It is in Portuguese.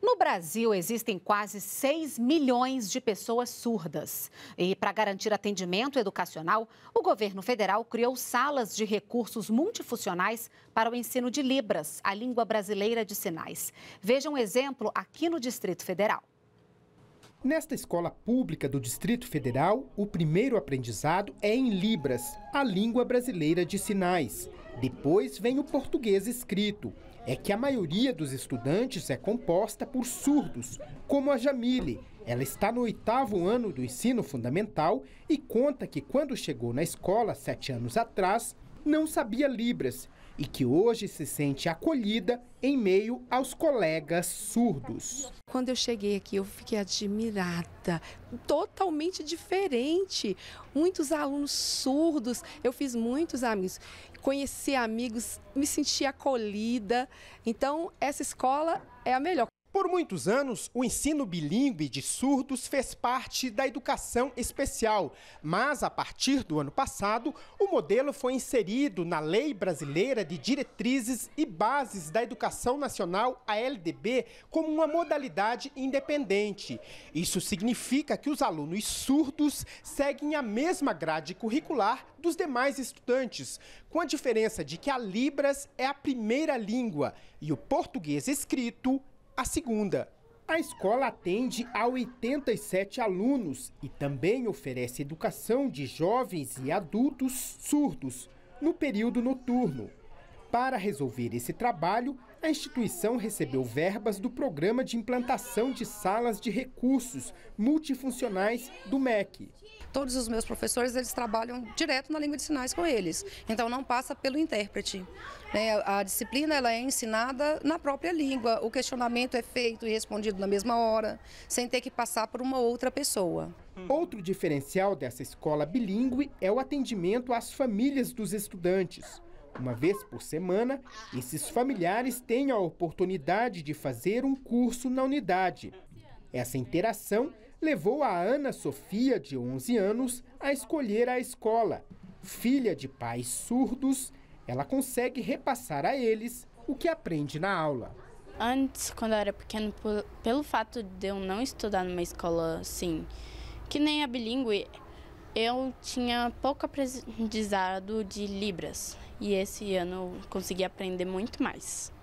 No Brasil, existem quase 6 milhões de pessoas surdas. E para garantir atendimento educacional, o governo federal criou salas de recursos multifuncionais para o ensino de Libras, a língua brasileira de sinais. Veja um exemplo aqui no Distrito Federal. Nesta escola pública do Distrito Federal, o primeiro aprendizado é em Libras, a língua brasileira de sinais. Depois vem o português escrito, é que a maioria dos estudantes é composta por surdos, como a Jamile. Ela está no oitavo ano do ensino fundamental e conta que quando chegou na escola sete anos atrás, não sabia Libras e que hoje se sente acolhida em meio aos colegas surdos. Quando eu cheguei aqui, eu fiquei admirada, totalmente diferente. Muitos alunos surdos, eu fiz muitos amigos, conheci amigos, me senti acolhida. Então, essa escola é a melhor. Por muitos anos, o ensino bilíngue de surdos fez parte da educação especial, mas a partir do ano passado, o modelo foi inserido na Lei Brasileira de Diretrizes e Bases da Educação Nacional, a LDB, como uma modalidade independente. Isso significa que os alunos surdos seguem a mesma grade curricular dos demais estudantes, com a diferença de que a Libras é a primeira língua e o português escrito a segunda. A escola atende a 87 alunos e também oferece educação de jovens e adultos surdos no período noturno. Para resolver esse trabalho, a instituição recebeu verbas do Programa de Implantação de Salas de Recursos Multifuncionais do MEC. Todos os meus professores eles trabalham direto na língua de sinais com eles, então não passa pelo intérprete. Né? A disciplina ela é ensinada na própria língua, o questionamento é feito e respondido na mesma hora, sem ter que passar por uma outra pessoa. Outro diferencial dessa escola bilíngue é o atendimento às famílias dos estudantes. Uma vez por semana, esses familiares têm a oportunidade de fazer um curso na unidade. Essa interação levou a Ana Sofia, de 11 anos, a escolher a escola. Filha de pais surdos, ela consegue repassar a eles o que aprende na aula. Antes, quando eu era pequeno, pelo fato de eu não estudar numa escola assim, que nem a bilíngue, eu tinha pouco aprendizado de Libras e esse ano consegui aprender muito mais.